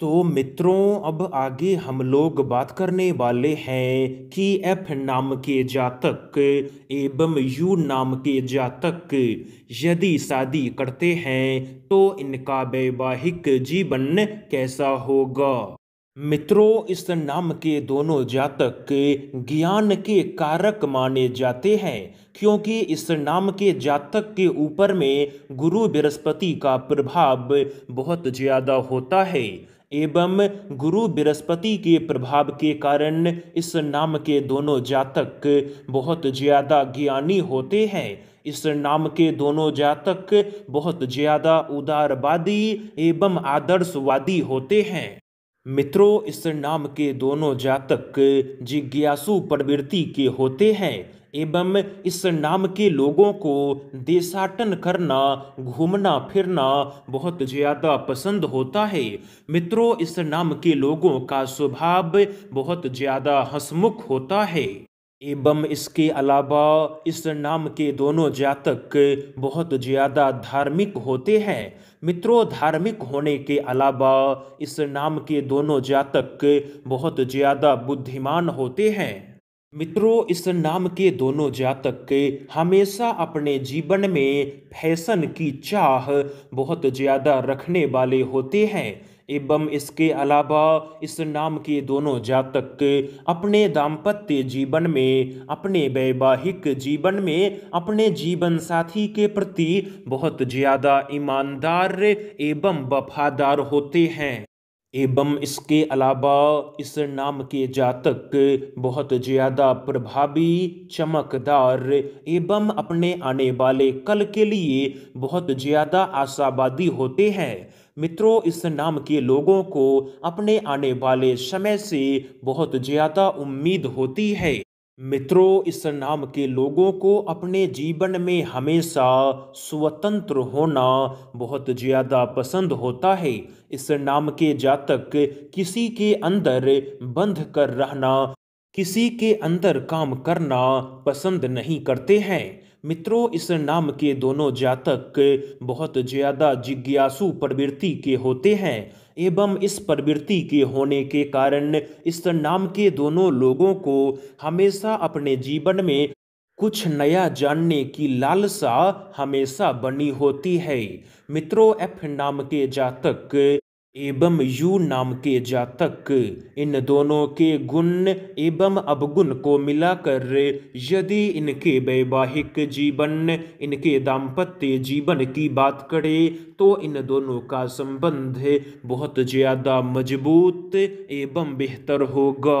तो मित्रों अब आगे हम लोग बात करने वाले हैं कि एफ नाम के जातक एवं यू नाम के जातक यदि शादी करते हैं तो इनका वैवाहिक जीवन कैसा होगा मित्रों इस नाम के दोनों जातक ज्ञान के कारक माने जाते हैं क्योंकि इस नाम के जातक के ऊपर में गुरु बृहस्पति का प्रभाव बहुत ज़्यादा होता है एवं गुरु बृहस्पति के प्रभाव के कारण इस नाम के दोनों जातक बहुत ज़्यादा ज्ञानी होते हैं इस नाम के दोनों जातक बहुत ज़्यादा उदारवादी एवं आदर्शवादी होते हैं मित्रों इस नाम के दोनों जातक जिज्ञासु प्रवृत्ति के होते हैं एवं इस नाम के लोगों को देशाटन करना घूमना फिरना बहुत ज़्यादा पसंद होता है मित्रों इस नाम के लोगों का स्वभाव बहुत ज़्यादा हंसमुख होता है एवं इसके अलावा इस नाम के दोनों जातक बहुत ज़्यादा धार्मिक होते हैं मित्रों धार्मिक होने के अलावा इस नाम के दोनों जातक बहुत ज़्यादा बुद्धिमान होते हैं मित्रों इस नाम के दोनों जातक हमेशा अपने जीवन में फैशन की चाह बहुत ज़्यादा रखने वाले होते हैं एवं इसके अलावा इस नाम के दोनों जातक अपने दाम्पत्य जीवन में अपने वैवाहिक जीवन में अपने जीवन साथी के प्रति बहुत ज़्यादा ईमानदार एवं वफादार होते हैं एवं इसके अलावा इस नाम के जातक बहुत ज़्यादा प्रभावी चमकदार एवं अपने आने वाले कल के लिए बहुत ज़्यादा आशावादी होते हैं मित्रों इस नाम के लोगों को अपने आने वाले समय से बहुत ज़्यादा उम्मीद होती है मित्रों इस नाम के लोगों को अपने जीवन में हमेशा स्वतंत्र होना बहुत ज़्यादा पसंद होता है इस नाम के जातक किसी के अंदर बंध कर रहना किसी के अंदर काम करना पसंद नहीं करते हैं मित्रों इस नाम के दोनों जातक बहुत ज़्यादा जिज्ञासु प्रवृत्ति के होते हैं एवं इस प्रवृत्ति के होने के कारण इस नाम के दोनों लोगों को हमेशा अपने जीवन में कुछ नया जानने की लालसा हमेशा बनी होती है मित्रों एफ नाम के जातक एवं यू नाम के जातक इन दोनों के गुण एवं अवगुण को मिलाकर यदि इनके वैवाहिक जीवन इनके दाम्पत्य जीवन की बात करें तो इन दोनों का संबंध बहुत ज़्यादा मजबूत एवं बेहतर होगा